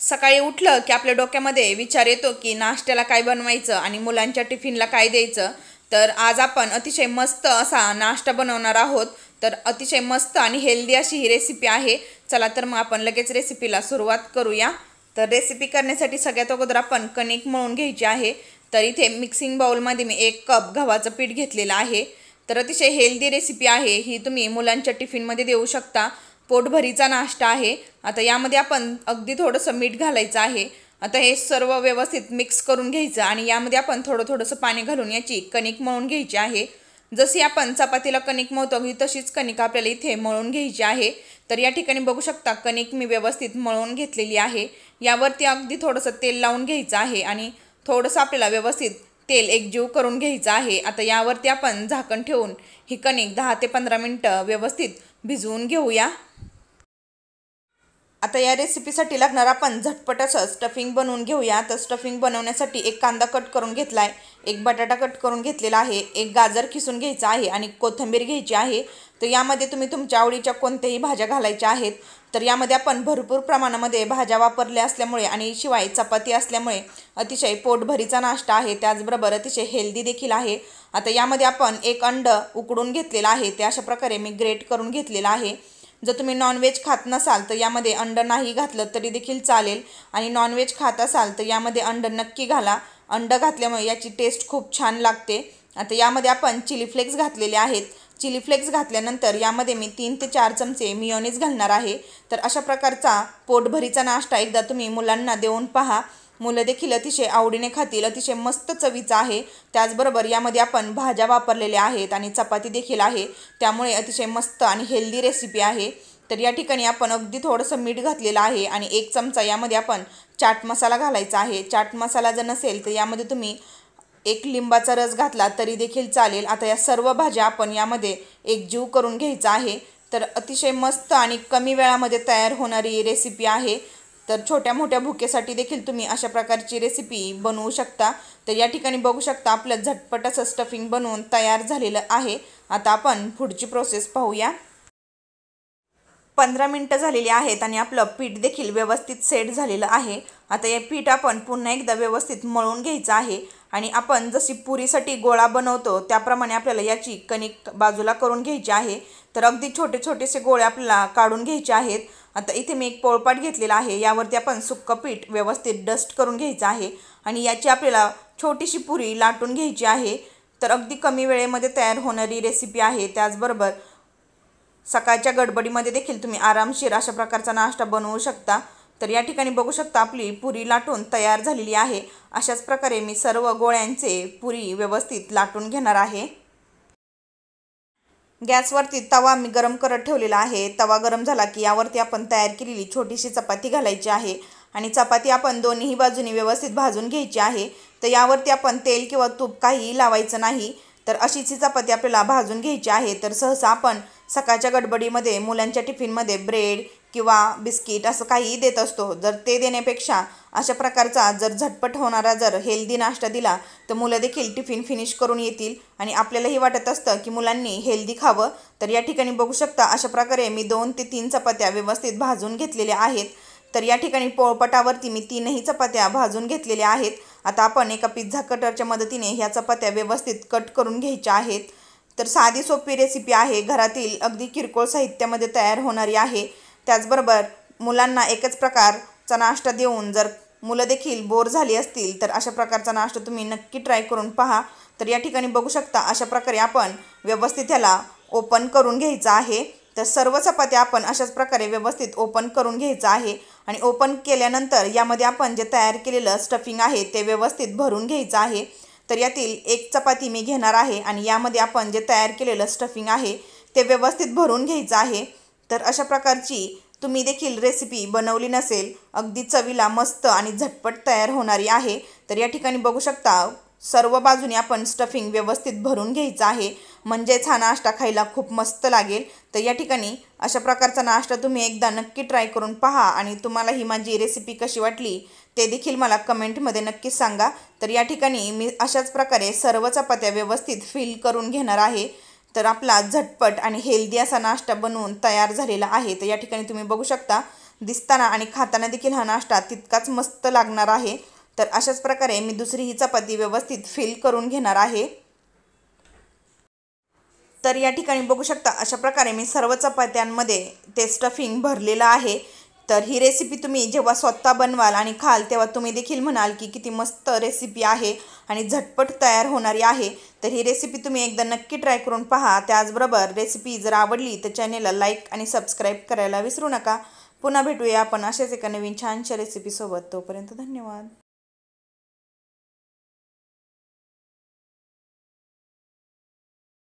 सकाळी उठलं की आपल्या डोक्यामध्ये विचार येतो की नाश्त्याला काय बनवायचं आणि मुलांच्या टिफिनला काय द्यायचं तर आज आपण अतिशय मस्त असा नाश्ता बनवणार आहोत तर अतिशय मस्त आणि हेल्दी अशी ही रेसिपी आहे चला तर मग आपण लगेच रेसिपीला सुरुवात करूया तर रेसिपी करण्यासाठी सगळ्यात अगोदर आपण कणिक मळून घ्यायची आहे तर इथे मिक्सिंग बाउलमध्ये मी एक कप गव्हाचं पीठ घेतलेलं आहे तर अतिशय हेल्दी रेसिपी आहे ही तुम्ही मुलांच्या टिफिनमध्ये देऊ शकता पोटभरीचा नाश्ता आहे आता यामध्ये आपण अगदी थोडंसं मीठ घालायचं आहे आता हे सर्व व्यवस्थित मिक्स करून घ्यायचं आणि यामध्ये आपण थोडं थोडंसं पाणी घालून याची कणिक मळून घ्यायची आहे जशी आपण चपातीला कणिक मळतो तशीच कणिक आपल्याला इथे मळून घ्यायची आहे तर या ठिकाणी बघू शकता कणिक मी व्यवस्थित मळून घेतलेली आहे यावरती अगदी थोडंसं तेल लावून घ्यायचं आहे आणि थोडंसं आपल्याला व्यवस्थित तेल एकजीव करून घ्यायचं आहे आता यावरती आपण झाकण ठेवून ही कणिक दहा ते पंधरा मिनटं व्यवस्थित भिजवून घेऊया आता या रेसिपीसाठी लागणार आपण झटपट असं स्टफिंग बनवून घेऊया तर स्टफिंग बनवण्यासाठी एक कांदा कट करून घेतला आहे एक बटाटा कट करून घेतलेला आहे एक गाजर खिसून घ्यायचा आहे आणि कोथिंबीर घ्यायची आहे तर यामध्ये तुम्ही तुमच्या आवडीच्या कोणत्याही भाज्या घालायच्या आहेत तर यामध्ये आपण भरपूर प्रमाणामध्ये भाज्या वापरल्या असल्यामुळे आणि शिवाय चपाती असल्यामुळे अतिशय पोटभरीचा नाश्ता आहे त्याचबरोबर अतिशय हेल्दी देखील आहे आता यामध्ये आपण एक अंड उकडून घेतलेलं आहे ते अशा प्रकारे मी ग्रेट करून घेतलेलं आहे जर तुम्ही नॉनव्हेज खात नसाल तर यामध्ये अंड नाही घातलं तरी देखील चालेल आणि नॉनव्हेज खात असाल तर यामध्ये अंड नक्की घाला अंड घातल्यामुळे याची टेस्ट खूप छान लागते आता यामध्ये आपण चिली फ्लेक्स घातलेले आहेत चिली फ्लेक्स घातल्यानंतर यामध्ये मी तीन ते चार चमचे मियोनीज घालणार आहे तर अशा प्रकारचा पोटभरीचा नाश्ता एकदा तुम्ही मुलांना देऊन पहा मुलं देखील अतिशय आवडीने खातील अतिशय मस्त चवीचा आहे त्याचबरोबर यामध्ये आपण भाज्या वापरलेल्या आहेत आणि चपाती देखील आहे त्यामुळे अतिशय मस्त आणि हेल्दी रेसिपी आहे तर या ठिकाणी आपण अगदी थोडंसं मीठ घातलेलं आहे आणि एक चमचा यामध्ये आपण चाट मसाला घालायचा आहे चाट मसाला जर नसेल तर यामध्ये तुम्ही एक लिंबाचा रस घातला तरी देखील चालेल आता या सर्व भाज्या आपण यामध्ये एकजीव करून घ्यायचा आहे तर अतिशय मस्त आणि कमी वेळामध्ये तयार होणारी रेसिपी आहे तर छोट्या मोठ्या भुकेसाठी देखील तुम्ही अशा प्रकारची रेसिपी बनवू शकता तर या ठिकाणी बघू शकता आपलं झटपट असं स्टफिंग बनवून तयार झालेलं आहे आता आपण पुढची प्रोसेस पाहूया पंधरा मिनटं झालेली आहेत आणि आपलं पीठ देखील व्यवस्थित सेट झालेलं आहे आता हे पीठ आपण पुन्हा एकदा व्यवस्थित मळून घ्यायचं आहे आणि आपण जशी पुरीसाठी गोळा बनवतो त्याप्रमाणे आपल्याला याची कणिक बाजूला करून घ्यायची आहे तर अगदी छोटे छोटेसे गोळे आपल्याला काढून घ्यायचे आहेत आता इथे मी एक पोळपाट घेतलेला आहे यावरती आपण सुक्क पीठ व्यवस्थित डस्ट करून घ्यायचं आहे आणि याची आपल्याला छोटीशी पुरी लाटून घ्यायची आहे तर अगदी कमी वेळेमध्ये तयार होणारी रेसिपी आहे त्याचबरोबर सकाळच्या गडबडीमध्ये देखील तुम्ही आरामशीर अशा प्रकारचा नाश्ता बनवू शकता तर या ठिकाणी बघू शकता आपली पुरी लाटून तयार झालेली आहे अशाच प्रकारे मी सर्व गोळ्यांचे पुरी व्यवस्थित लाटून घेणार आहे गॅसवरती तवा मी गरम करत ठेवलेला आहे तवा गरम झाला की यावरती आपण तयार केलेली छोटीशी चपाती घालायची आहे आणि चपाती आपण दोन्हीही बाजूनी व्यवस्थित भाजून घ्यायची आहे तर यावरती आपण तेल किंवा तूप काहीही लावायचं नाही तर अशीच ही चपाती आपल्याला भाजून घ्यायची आहे तर सहसा आपण सकाळच्या गडबडीमध्ये मुलांच्या टिफिनमध्ये ब्रेड किंवा बिस्किट असं काहीही देत असतो जर ते देण्यापेक्षा अशा प्रकारचा जर झटपट होणारा जर हेल्दी नाश्ता दिला तर मुलं देखील टिफिन फिनिश करून येतील आणि आपल्यालाही वाटत असतं की मुलांनी हेल्दी खावं तर या ठिकाणी बघू शकता अशा प्रकारे मी दोन ते तीन चपात्या व्यवस्थित भाजून घेतलेल्या आहेत तर या ठिकाणी पोळपटावरती मी तीनही चपात्या भाजून घेतलेल्या आहेत आता आपण एका पिझ्झा कटरच्या मदतीने ह्या चपात्या व्यवस्थित कट करून घ्यायच्या आहेत तर साधी सोपी रेसिपी आहे घरातील अगदी किरकोळ साहित्यामध्ये तयार होणारी आहे त्याचबरोबर मुलांना एकच प्रकारचा नाश्ता देऊन जर मुलं देखील बोर झाली असतील तर अशा प्रकारचा नाश्ता तुम्ही नक्की ट्राय करून पहा तर या ठिकाणी बघू शकता अशा प्रकारे आपण व्यवस्थित ह्याला ओपन करून घ्यायचं आहे तर सर्व चपात्या आपण अशाच प्रकारे व्यवस्थित ओपन करून घ्यायचं आहे आणि ओपन केल्यानंतर यामध्ये आपण जे तयार केलेलं स्टफिंग आहे ते व्यवस्थित भरून घ्यायचं आहे तर यातील एक चपाती मी घेणार आहे आणि यामध्ये आपण जे तयार केलेलं स्टफिंग आहे ते व्यवस्थित भरून घ्यायचं आहे तर अशा प्रकारची तुम्ही देखील रेसिपी बनवली नसेल अगदी चवीला मस्त आणि झटपट तयार होणारी आहे तर या ठिकाणी बघू शकता सर्व बाजूने आपण स्टफिंग व्यवस्थित भरून घ्यायचं आहे म्हणजेच हा नाश्ता खायला खूप मस्त लागेल तर या ठिकाणी अशा प्रकारचा नाश्ता तुम्ही एकदा नक्की ट्राय करून पहा आणि तुम्हाला ही माझी रेसिपी कशी वाटली ते देखील मला कमेंटमध्ये नक्कीच सांगा तर या ठिकाणी मी अशाच प्रकारे सर्व चपात्या व्यवस्थित फिल करून घेणार आहे तर आपला झटपट आणि हेल्दी असा नाश्ता बनवून तयार झालेला आहे तर या ठिकाणी तुम्ही बघू शकता दिसताना आणि खाताना देखील हा नाश्ता तितकाच मस्त लागणार आहे तर अशाच प्रकारे मी दुसरी ही चपाती व्यवस्थित फिल करून घेणार आहे तर या ठिकाणी बघू शकता अशा प्रकारे मी सर्व चपात्यांमध्ये ते स्टफिंग भरलेलं आहे तर ही रेसिपी तुम्ही जेव्हा स्वतः बनवाल आणि खाल तेव्हा तुम्ही देखील म्हणाल की किती मस्त रेसिपी आहे आणि झटपट तयार होणारी आहे तर ही रेसिपी तुम्ही एकदा नक्की ट्राय करून पहा त्याचबरोबर रेसिपी जर आवडली तर चॅनेलला लाईक आणि सबस्क्राईब करायला विसरू नका पुन्हा भेटूया आपण अशाच एका नवीन छानशा रेसिपीसोबत तोपर्यंत धन्यवाद